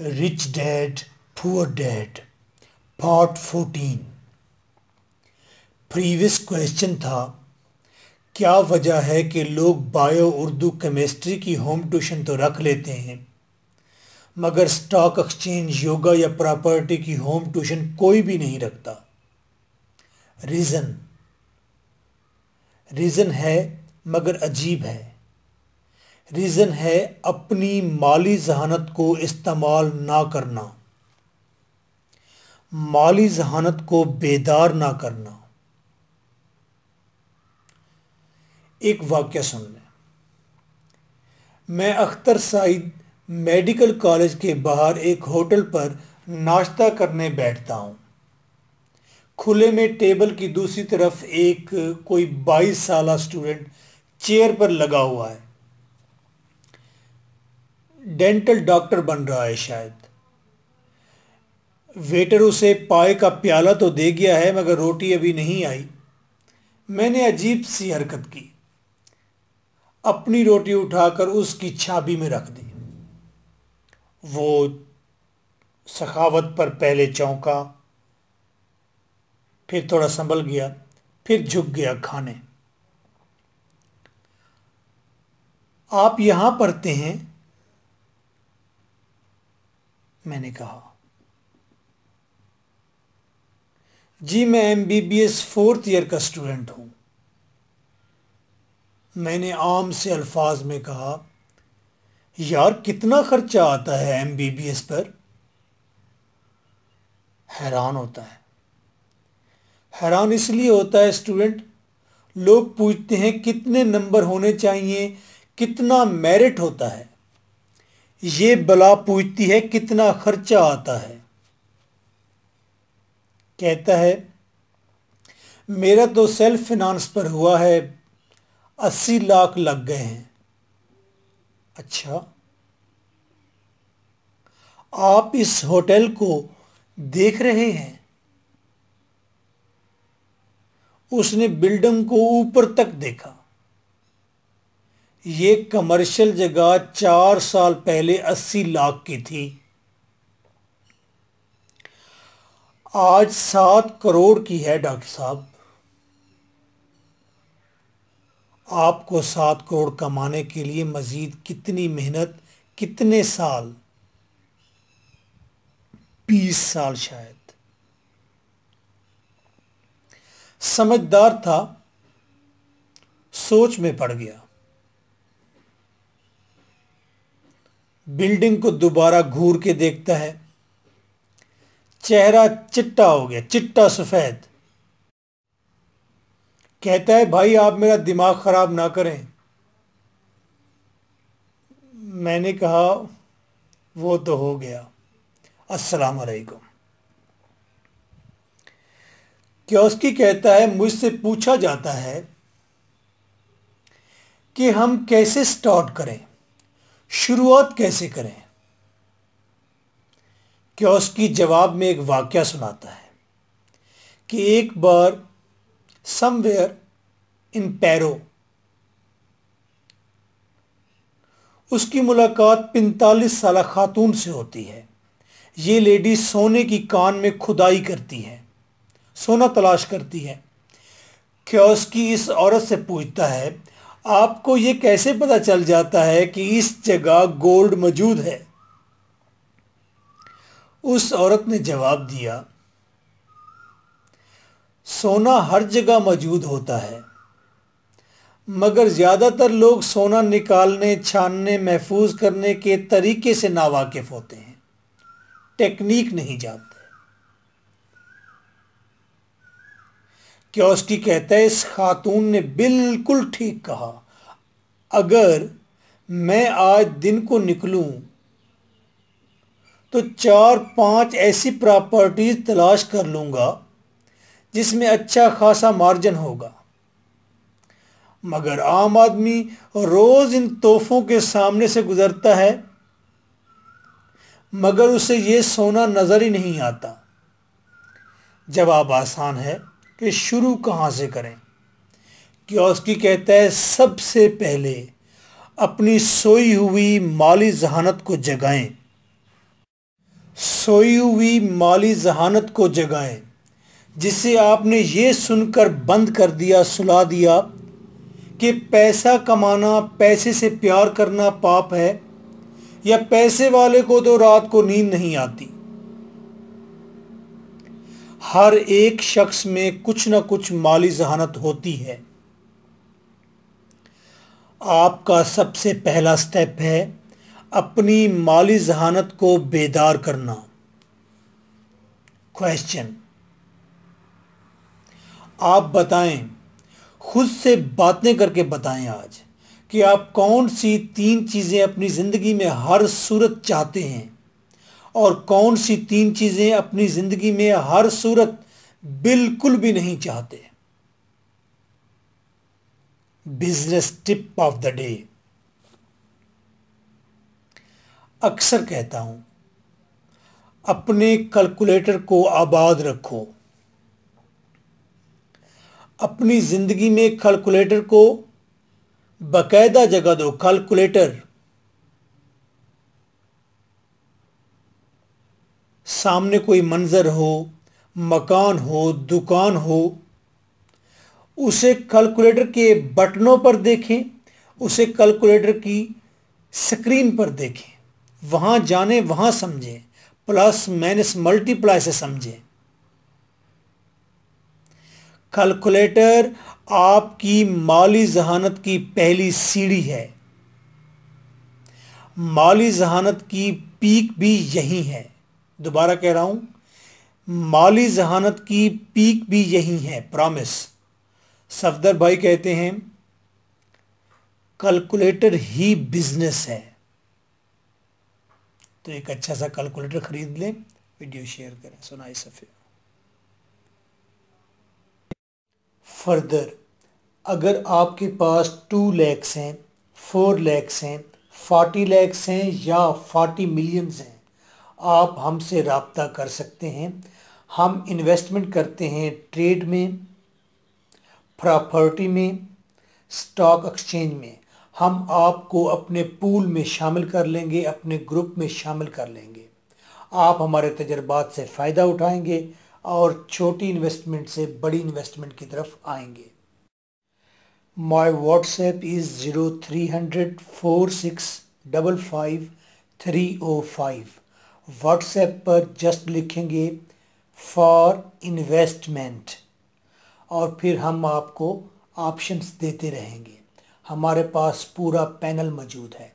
rich dad poor dad part fourteen previous question था क्या वजह है कि लोग बायो उर्दू केमिस्ट्री की होम ट्यूशन तो रख लेते हैं मगर स्टॉक एक्सचेंज योगा या प्रॉपर्टी की होम ट्यूशन कोई भी नहीं रखता रीज़न रीज़न है मगर अजीब है रीज़न है अपनी माली जहानत को इस्तेमाल ना करना माली जहानत को बेदार ना करना एक वाक्य सुन लें मैं अख्तर साइद मेडिकल कॉलेज के बाहर एक होटल पर नाश्ता करने बैठता हूँ खुले में टेबल की दूसरी तरफ एक कोई बाईस साल स्टूडेंट चेयर पर लगा हुआ है डेंटल डॉक्टर बन रहा है शायद वेटर उसे पाए का प्याला तो दे गया है मगर रोटी अभी नहीं आई मैंने अजीब सी हरकत की अपनी रोटी उठाकर उसकी छाबी में रख दी वो सखावत पर पहले चौंका फिर थोड़ा संभल गया फिर झुक गया खाने आप यहां पढ़ते हैं मैंने कहा जी मैं M B B S fourth year का स्टूडेंट हूं मैंने आम से अल्फाज में कहा यार कितना खर्चा आता है एम बी बी एस पर हैरान होता है हैरान इसलिए होता है स्टूडेंट लोग पूछते हैं कितने नंबर होने चाहिए कितना मेरिट होता है ये बला पूछती है कितना खर्चा आता है कहता है मेरा तो सेल्फ फिनांस पर हुआ है अस्सी लाख लग गए हैं अच्छा आप इस होटल को देख रहे हैं उसने बिल्डिंग को ऊपर तक देखा ये कमर्शियल जगह चार साल पहले अस्सी लाख की थी आज सात करोड़ की है डॉक्टर साहब आपको सात करोड़ कमाने के लिए मज़ीद कितनी मेहनत कितने साल बीस साल शायद समझदार था सोच में पड़ गया बिल्डिंग को दोबारा घूर के देखता है चेहरा चिट्टा हो गया चिट्टा सफ़ेद कहता है भाई आप मेरा दिमाग ख़राब ना करें मैंने कहा वो तो हो गया अस्सलाम वालेकुम उसकी कहता है मुझसे पूछा जाता है कि हम कैसे स्टार्ट करें शुरुआत कैसे करें क्या उसकी जवाब में एक वाक्य सुनाता है कि एक बार समवेयर इन पैरो उसकी मुलाकात 45 साल खातून से होती है ये लेडी सोने की कान में खुदाई करती है सोना तलाश करती है क्या उसकी इस औरत से पूछता है आपको ये कैसे पता चल जाता है कि इस जगह गोल्ड मौजूद है उस औरत ने जवाब दिया सोना हर जगह मौजूद होता है मगर ज़्यादातर लोग सोना निकालने छानने महफूज करने के तरीके से नावाकिफ होते हैं टेक्निक नहीं जानते उसकी कहता है इस खातून ने बिल्कुल ठीक कहा अगर मैं आज दिन को निकलूं तो चार पांच ऐसी प्रॉपर्टीज तलाश कर लूँगा जिसमें अच्छा खासा मार्जिन होगा मगर आम आदमी रोज़ इन तोहफों के सामने से गुज़रता है मगर उसे ये सोना नज़र ही नहीं आता जवाब आसान है कि शुरू कहाँ से करें क्योस्की कहता है सबसे पहले अपनी सोई हुई माली जहानत को जगाएं सोई हुई माली जहानत को जगाएं जिसे आपने ये सुनकर बंद कर दिया सुला दिया कि पैसा कमाना पैसे से प्यार करना पाप है या पैसे वाले को तो रात को नींद नहीं आती हर एक शख्स में कुछ ना कुछ माली जहानत होती है आपका सबसे पहला स्टेप है अपनी माली जहानत को बेदार करना क्वेश्चन आप बताएं खुद से बातें करके बताएं आज कि आप कौन सी तीन चीज़ें अपनी ज़िंदगी में हर सूरत चाहते हैं और कौन सी तीन चीज़ें अपनी ज़िंदगी में हर सूरत बिल्कुल भी नहीं चाहते business tip of the day अक्सर कहता हूं अपने कैलकुलेटर को आबाद रखो अपनी ज़िंदगी में कैलकुलेटर को बाकायदा जगह दो कैलकुलेटर सामने कोई मंज़र हो मकान हो दुकान हो उसे कैलकुलेटर के बटनों पर देखें उसे कैलकुलेटर की स्क्रीन पर देखें वहाँ जाने वहाँ समझें प्लस माइनस मल्टीप्लाई से समझें कैलकुलेटर आपकी माली जहानत की पहली सीढ़ी है माली जहानत की पीक भी यही है दोबारा कह रहा हूं माली जहानत की पीक भी यही है प्रॉमिस सफदर भाई कहते हैं कैलकुलेटर ही बिजनेस है तो एक अच्छा सा कैलकुलेटर खरीद लें वीडियो शेयर करें सुनाए सफ़े फर्दर अगर आपके पास टू लैक्स हैं फोर लैक्स हैं फोर्टी लैक्स हैं या फोर्टी मिलियंस हैं आप हमसे रबता कर सकते हैं हम इन्वेस्टमेंट करते हैं ट्रेड में प्रॉपर्टी में स्टॉक एक्सचेंज में हम आपको अपने पूल में शामिल कर लेंगे अपने ग्रुप में शामिल कर लेंगे आप हमारे तजर्बात से फ़ायदा उठाएंगे और छोटी इन्वेस्टमेंट से बड़ी इन्वेस्टमेंट की तरफ आएंगे my WhatsApp is zero three hundred four six double five three O five WhatsApp पर जस्ट लिखेंगे फॉर इन्वेस्टमेंट और फिर हम आपको ऑप्शंस देते रहेंगे हमारे पास पूरा पैनल मौजूद है